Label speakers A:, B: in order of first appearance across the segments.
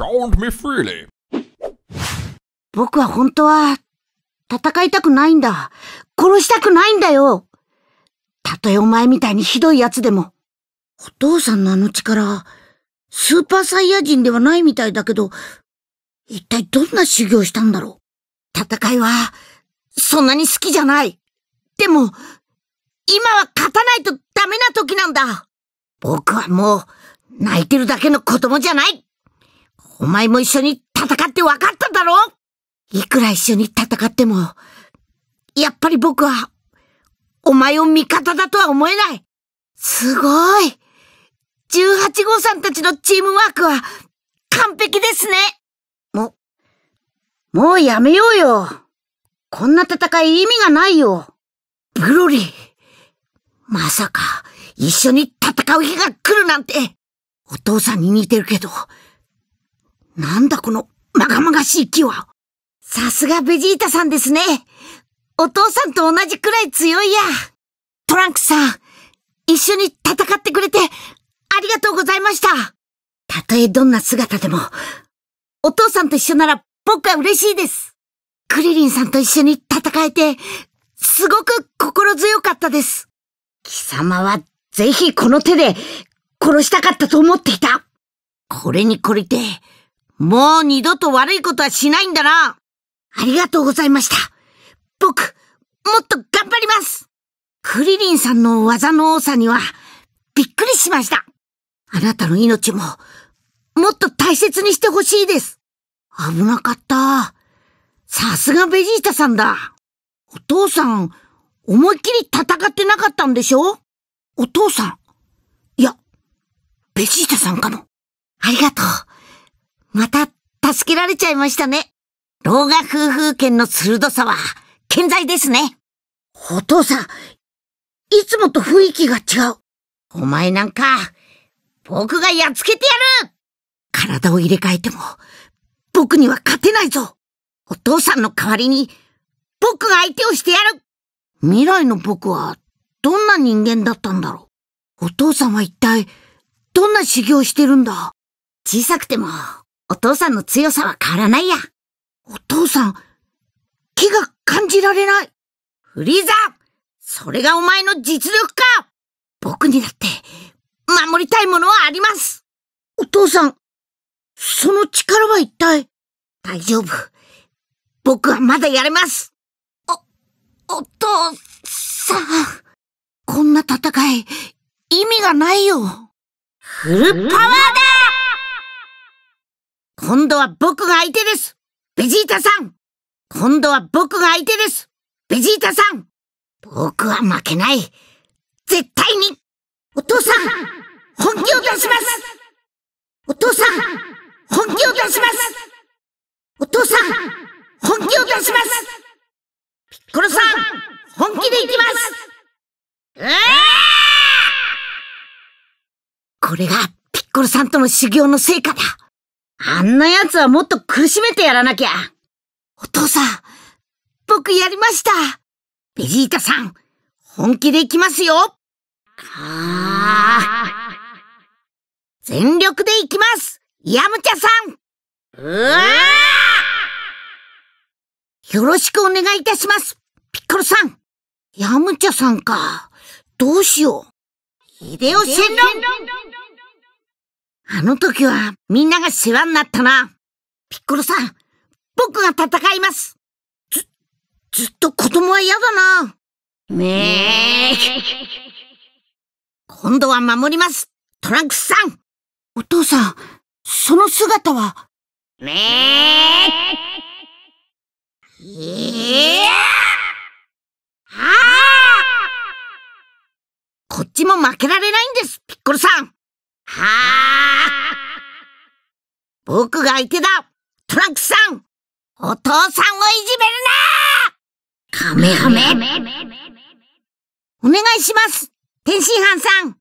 A: Sound me freely.
B: 僕は本当は、戦いたくないんだ。殺したくないんだよ。たとえお前みたいにひどい奴でも。お父さんのあの力、スーパーサイヤ人ではないみたいだけど、一体どんな修行したんだろう。戦いは、そんなに好きじゃない。でも、今は勝たないとダメな時なんだ。僕はもう、泣いてるだけの子供じゃないお前も一緒に戦って分かっただろいくら一緒に戦っても、やっぱり僕は、お前を味方だとは思えない。すごい。18号さんたちのチームワークは、完璧ですね。も、もうやめようよ。こんな戦い意味がないよ。ブロリー。まさか、一緒に戦う日が来るなんて。お父さんに似てるけど、なんだこの、まがまがしい木は。さすがベジータさんですね。お父さんと同じくらい強いや。トランクさん、一緒に戦ってくれて、ありがとうございました。たとえどんな姿でも、お父さんと一緒なら僕は嬉しいです。クリリンさんと一緒に戦えて、すごく心強かったです。貴様はぜひこの手で殺したかったと思っていた。これに懲りて、もう二度と悪いことはしないんだなありがとうございました。僕、もっと頑張りますクリリンさんの技の多さには、びっくりしました。あなたの命も、もっと大切にしてほしいです。危なかった。さすがベジータさんだ。お父さん、思いっきり戦ってなかったんでしょお父さん。いや、ベジータさんかも。ありがとう。また、助けられちゃいましたね。老化夫婦犬の鋭さは、健在ですね。お父さん、いつもと雰囲気が違う。お前なんか、僕がやっつけてやる体を入れ替えても、僕には勝てないぞ。お父さんの代わりに、僕が相手をしてやる未来の僕は、どんな人間だったんだろう。お父さんは一体、どんな修行してるんだ小さくても、お父さんの強さは変わらないや。お父さん、気が感じられない。フリーザそれがお前の実力か僕にだって、守りたいものはありますお父さん、その力は一体大丈夫。僕はまだやれますお、お父さん。こんな戦い、意味がないよ。
A: フルパワー
B: だ今度は僕が相手ですベジータさん今度は僕が相手ですベジータさん僕は負けない絶対にお父さん本気を出します
A: お父さん本気を出しますお父さん本気を出しますピッコロさん本気でいきますうわ
B: これがピッコロさんとの修行の成果だあんな奴はもっと苦しめてやらなきゃ。お父さん、僕やりました。ベジータさん、本気でいきますよ。はあ。全力でいきます。ヤムチャさん。うわよろしくお願いいたします。ピッコロさん。ヤムチャさんか。どうしよう。秀吉戦論あの時はみんなが世話になったな。ピッコロさん、僕が戦います。ず、ずっと子供は嫌だな。
A: めー。
B: 今度は守ります、トランクスさん。お父さん、その姿は。めー。えー。こっちも負けられないんです、ピッコロさん。はあ僕が相手だトランクさんお父さんをいじめるなカメハメお願いします天津飯さんだ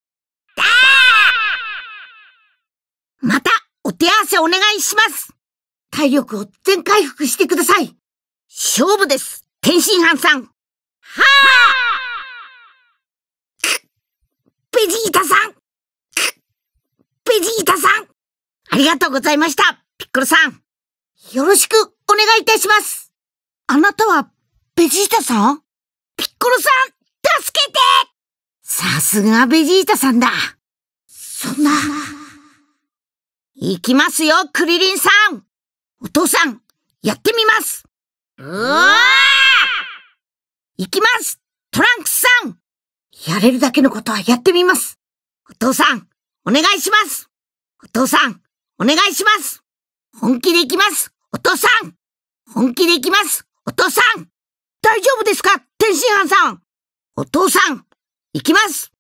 B: またお手合わせお願いします体力を全回復してください勝負です天津飯さんはあベジータさんありがとうございましたピッコロさんよろしくお願いいたしますあなたはベジータさんピッコロさん助けてさすがベジータさんだそんな行きますよクリリンさんお父さんやってみますうわ行きますトランクスさんやれるだけのことはやってみますお父さんお願いしますお父さんお願いします本気でいきますお父さん本気でいきますお父さん大丈夫ですか天津飯さんお父さん行きます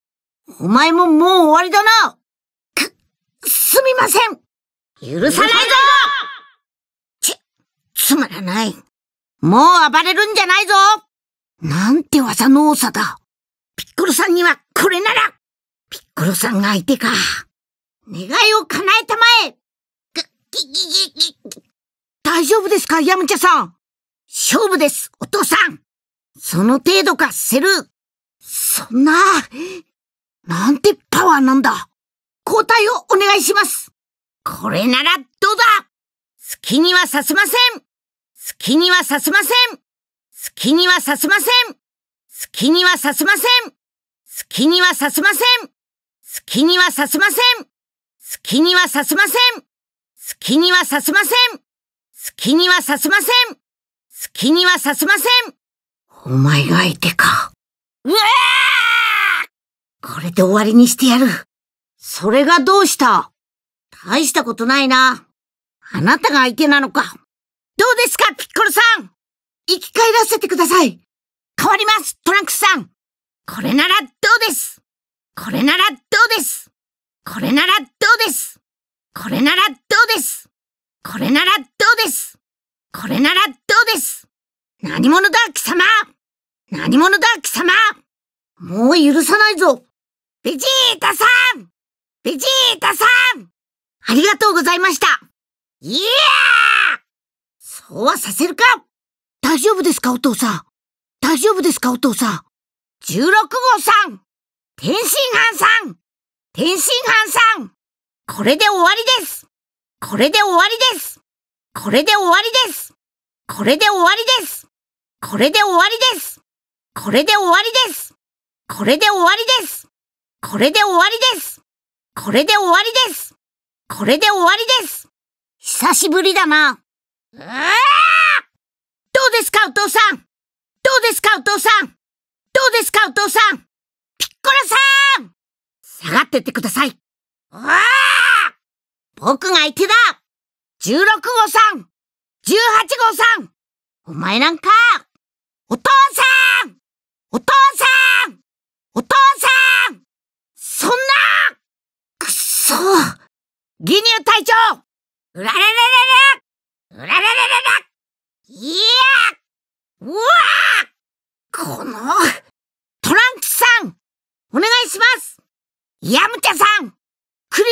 B: お前ももう終わりだなく、すみません許さないぞち、つまらない。もう暴れるんじゃないぞなんて技の多さだピッコロさんにはこれならピッコロさんが相手か。願いを叶えたまえ大丈夫ですかヤムチャさん勝負ですお父さんその程度か、セルそんな、なんてパワーなんだ交代をお願いしますこれならどうだ好きにはさせません好きにはさせません好きにはさせません好きにはさせません好きにはさせません好きにはさせません好きにはさせませんきにはさせません好きにはさせません好きにはさせませんお前が相手か。うわこれで終わりにしてやる。それがどうした大したことないな。あなたが相手なのか。どうですか、ピッコロさん生き返らせてください。変わります、トランクスさん。これならどうですこれならどうですこれならどうですこれならどうですこれならどうですこれならどうです何者だ貴様何者だ貴様もう許さないぞベジータさんベジータさんありがとうございましたいやーそうはさせるか大丈夫ですかお父さん大丈夫ですかお父さん ?16 号さん天津飯さん天津飯さんこれで終わりですこれで終わりですこれで終わりですこれで終わりですこれで終わりですこれで終わりですこれで終わりですこれで終わりですこれで終わりですこれで終わりです久しぶりだな。うどうですかお父さんどうですかお父さんどうですかお父さんピッコラさん下がってってくださいああ
A: 僕が相手だ !16 号さん !18 号さんお前なんかお父さんお父さんお父さんそんなくっそギニュー隊長うらららららうらららららいやうわこのトランクスさんお願いしますやむクリ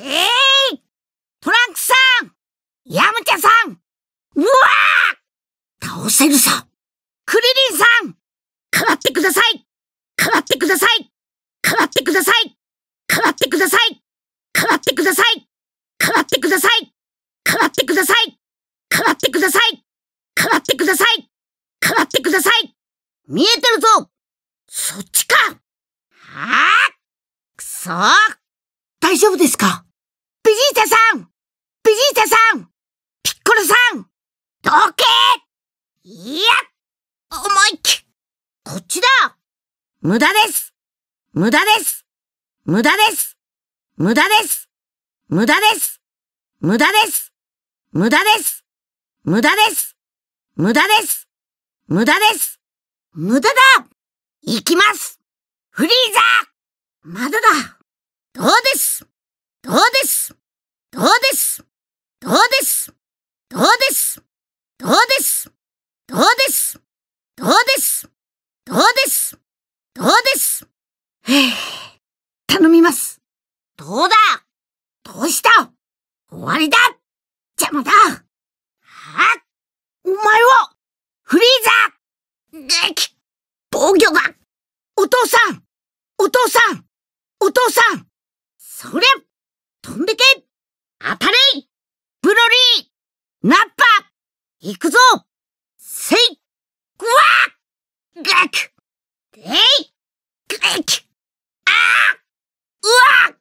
A: リンさんえい、ー、トランクさんヤムチャさんうわー倒せるさクリリンさん変わってください変わってください変わってください変わってください変わってください変わってください変わってください変わってください変わってください変わってください見えてるぞそっちかはあくそー大丈夫ですかベジータさんベジータさんピッコロさんどけいや思いっきこっちだ無駄です無駄です無駄です無駄です無駄です無駄です無駄です無駄です無駄です無駄です無駄だ行きますフリーザーまだだどうですどうですどうですどうですどうですどうですどうですどうですどうですどうですへえ、頼みますどうだどうした終わりだ邪魔だはあお前はフリーザー防御がお父さんお父さんお父さんそりゃ飛んでけ当たれブロリーナッパ行くぞせいぐクデイえいぐクあうわ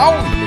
A: Oh.